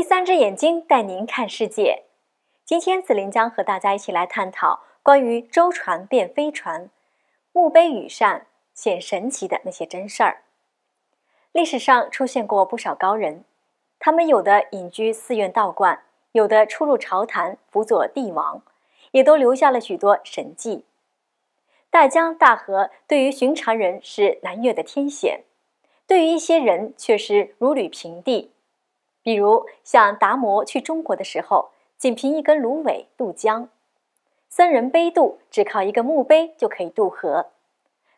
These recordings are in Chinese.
第三只眼睛带您看世界，今天紫琳将和大家一起来探讨关于舟船变飞船、墓碑羽扇显神奇的那些真事儿。历史上出现过不少高人，他们有的隐居寺院道观，有的出入朝堂辅佐帝王，也都留下了许多神迹。大江大河对于寻常人是难越的天险，对于一些人却是如履平地。比如像达摩去中国的时候，仅凭一根芦苇渡江；僧人背渡只靠一个墓碑就可以渡河；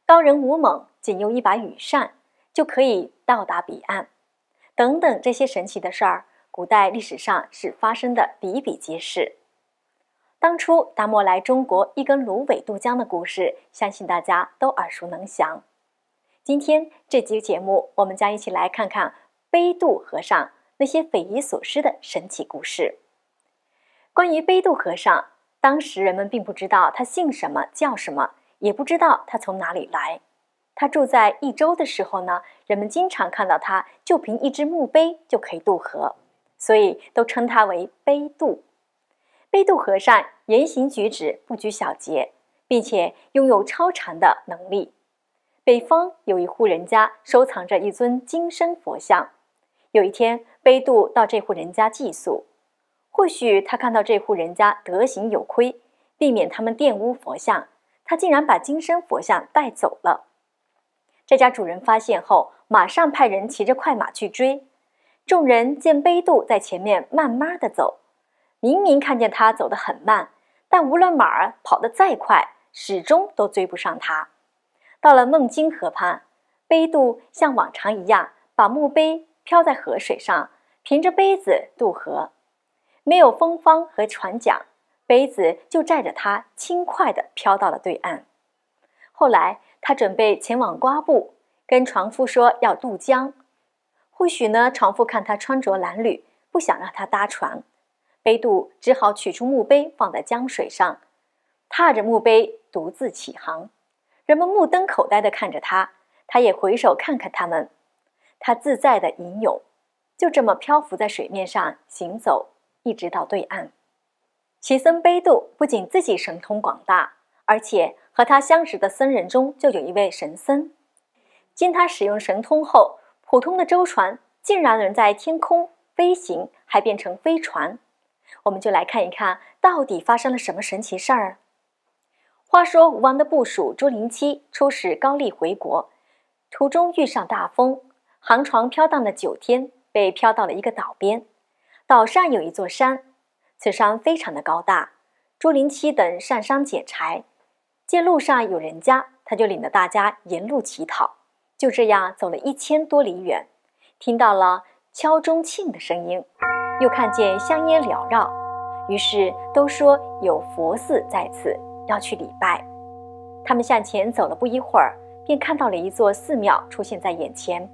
高人吴猛仅用一把羽扇就可以到达彼岸，等等这些神奇的事儿，古代历史上是发生的比比皆是。当初达摩来中国一根芦苇渡江的故事，相信大家都耳熟能详。今天这期节目，我们将一起来看看杯渡和尚。那些匪夷所思的神奇故事。关于杯渡和尚，当时人们并不知道他姓什么叫什么，也不知道他从哪里来。他住在益州的时候呢，人们经常看到他，就凭一只墓碑就可以渡河，所以都称他为杯渡。杯渡和尚言行举止不拘小节，并且拥有超常的能力。北方有一户人家收藏着一尊金身佛像。有一天，杯渡到这户人家寄宿，或许他看到这户人家德行有亏，避免他们玷污佛像，他竟然把金身佛像带走了。这家主人发现后，马上派人骑着快马去追。众人见杯渡在前面慢慢的走，明明看见他走得很慢，但无论马儿跑得再快，始终都追不上他。到了孟津河畔，杯渡像往常一样把墓碑。漂在河水上，凭着杯子渡河，没有风帆和船桨，杯子就载着他轻快地飘到了对岸。后来，他准备前往瓜布，跟船夫说要渡江。或许呢，船夫看他穿着褴褛，不想让他搭船。杯渡只好取出墓碑放在江水上，踏着墓碑独自起航。人们目瞪口呆地看着他，他也回首看看他们。他自在的吟咏，就这么漂浮在水面上行走，一直到对岸。奇僧悲渡不仅自己神通广大，而且和他相识的僧人中就有一位神僧。经他使用神通后，普通的舟船竟然能在天空飞行，还变成飞船。我们就来看一看到底发生了什么神奇事儿。话说吴王的部属朱林七出使高丽回国，途中遇上大风。航船飘荡了九天，被飘到了一个岛边。岛上有一座山，此山非常的高大。朱林七等上山捡柴，见路上有人家，他就领着大家沿路乞讨。就这样走了一千多里远，听到了敲钟磬的声音，又看见香烟缭绕，于是都说有佛寺在此，要去礼拜。他们向前走了不一会儿，便看到了一座寺庙出现在眼前。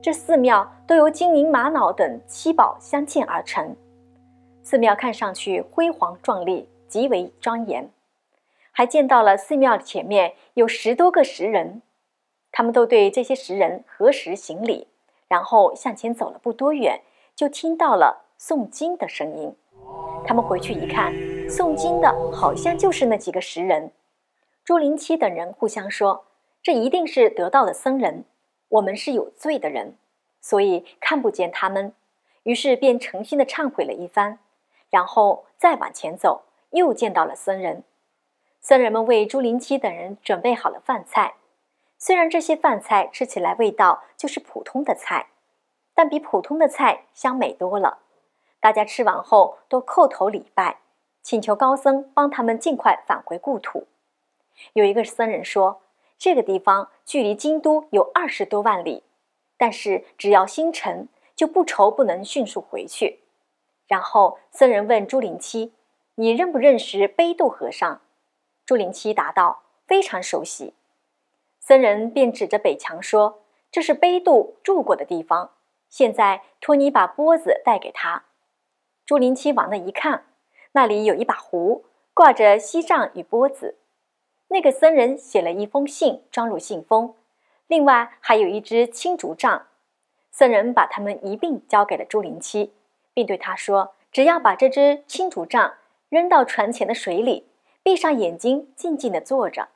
这寺庙都由金银玛瑙等七宝镶嵌而成，寺庙看上去辉煌壮丽，极为庄严。还见到了寺庙前面有十多个石人，他们都对这些石人合十行礼，然后向前走了不多远，就听到了诵经的声音。他们回去一看，诵经的好像就是那几个石人。朱灵七等人互相说：“这一定是得道的僧人。”我们是有罪的人，所以看不见他们，于是便诚心的忏悔了一番，然后再往前走，又见到了僧人。僧人们为朱林七等人准备好了饭菜，虽然这些饭菜吃起来味道就是普通的菜，但比普通的菜香美多了。大家吃完后都叩头礼拜，请求高僧帮他们尽快返回故土。有一个僧人说。这个地方距离京都有二十多万里，但是只要心诚，就不愁不能迅速回去。然后僧人问朱林七：“你认不认识悲渡和尚？”朱林七答道：“非常熟悉。”僧人便指着北墙说：“这是悲渡住过的地方。现在托你把钵子带给他。”朱林七往那一看，那里有一把壶，挂着锡杖与钵子。那个僧人写了一封信，装入信封，另外还有一支青竹杖。僧人把它们一并交给了朱林七，并对他说：“只要把这支青竹杖扔到船前的水里，闭上眼睛，静静地坐着，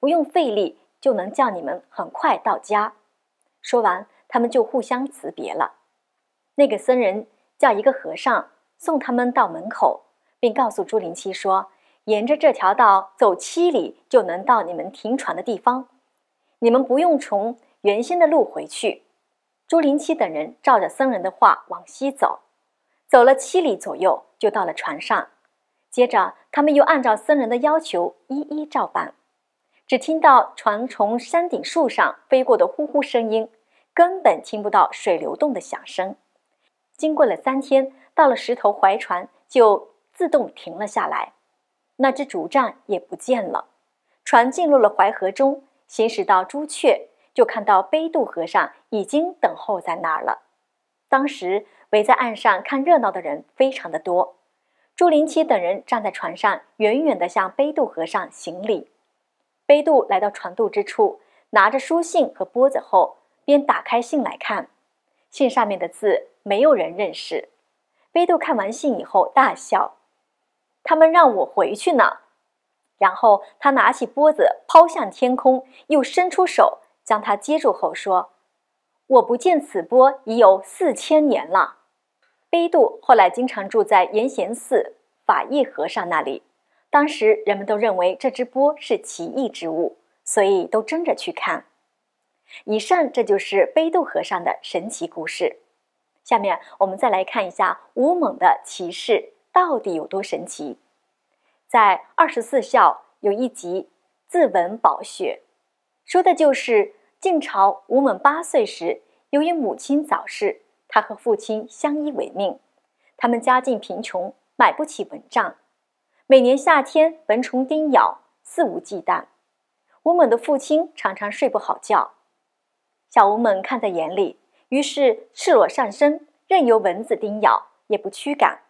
不用费力，就能叫你们很快到家。”说完，他们就互相辞别了。那个僧人叫一个和尚送他们到门口，并告诉朱林七说。沿着这条道走七里就能到你们停船的地方，你们不用从原先的路回去。朱林七等人照着僧人的话往西走，走了七里左右就到了船上。接着他们又按照僧人的要求一一照办，只听到船从山顶树上飞过的呼呼声音，根本听不到水流动的响声。经过了三天，到了石头怀船就自动停了下来。那只竹杖也不见了。船进入了淮河中，行驶到朱雀，就看到悲渡和尚已经等候在那儿了。当时围在岸上看热闹的人非常的多。朱林七等人站在船上，远远地向悲渡和尚行礼。悲渡来到船渡之处，拿着书信和钵子后，边打开信来看，信上面的字没有人认识。悲渡看完信以后，大笑。他们让我回去呢，然后他拿起钵子抛向天空，又伸出手将它接住后说：“我不见此钵已有四千年了。”杯渡后来经常住在延贤寺法义和尚那里，当时人们都认为这只钵是奇异之物，所以都争着去看。以上这就是杯渡和尚的神奇故事。下面我们再来看一下吴猛的奇事。到底有多神奇？在《二十四孝》有一集“自刎保血”，说的就是晋朝吴猛八岁时，由于母亲早逝，他和父亲相依为命。他们家境贫穷，买不起蚊帐，每年夏天蚊虫叮咬肆无忌惮。吴猛的父亲常常睡不好觉，小吴猛看在眼里，于是赤裸上身，任由蚊子叮咬，也不驱赶。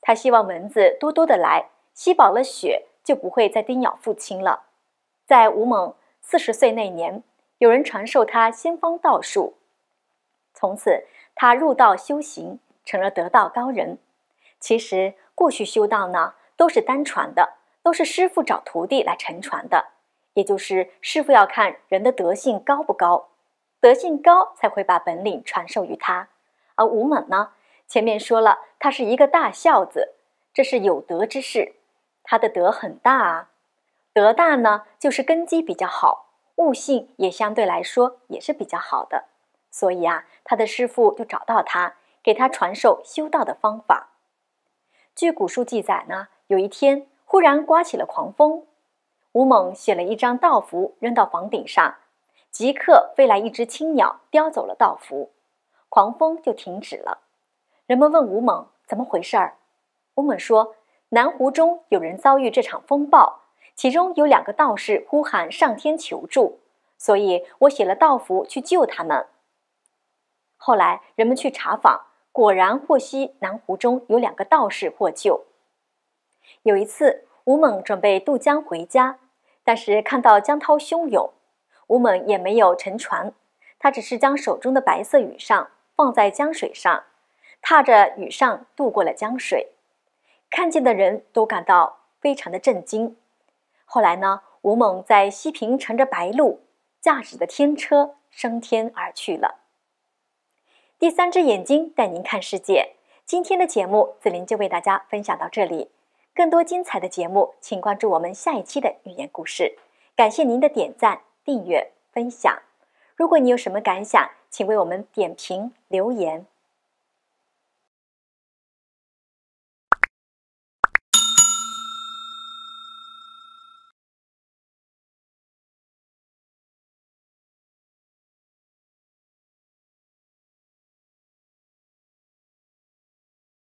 他希望蚊子多多的来，吸饱了血，就不会再叮咬父亲了。在吴猛四十岁那年，有人传授他仙方道术，从此他入道修行，成了得道高人。其实过去修道呢，都是单传的，都是师傅找徒弟来承传的，也就是师傅要看人的德性高不高，德性高才会把本领传授于他。而吴猛呢？前面说了，他是一个大孝子，这是有德之事，他的德很大啊。德大呢，就是根基比较好，悟性也相对来说也是比较好的。所以啊，他的师傅就找到他，给他传授修道的方法。据古书记载呢，有一天忽然刮起了狂风，吴猛写了一张道符扔到房顶上，即刻飞来一只青鸟叼走了道符，狂风就停止了。人们问吴猛怎么回事儿，吴猛说：“南湖中有人遭遇这场风暴，其中有两个道士呼喊上天求助，所以我写了道符去救他们。”后来人们去查访，果然获悉南湖中有两个道士获救。有一次，吴猛准备渡江回家，但是看到江涛汹涌，吴猛也没有乘船，他只是将手中的白色雨裳放在江水上。踏着雨上渡过了江水，看见的人都感到非常的震惊。后来呢，吴猛在西平乘着白鹿，驾驶的天车升天而去了。第三只眼睛带您看世界，今天的节目紫琳就为大家分享到这里。更多精彩的节目，请关注我们下一期的语言故事。感谢您的点赞、订阅、分享。如果你有什么感想，请为我们点评留言。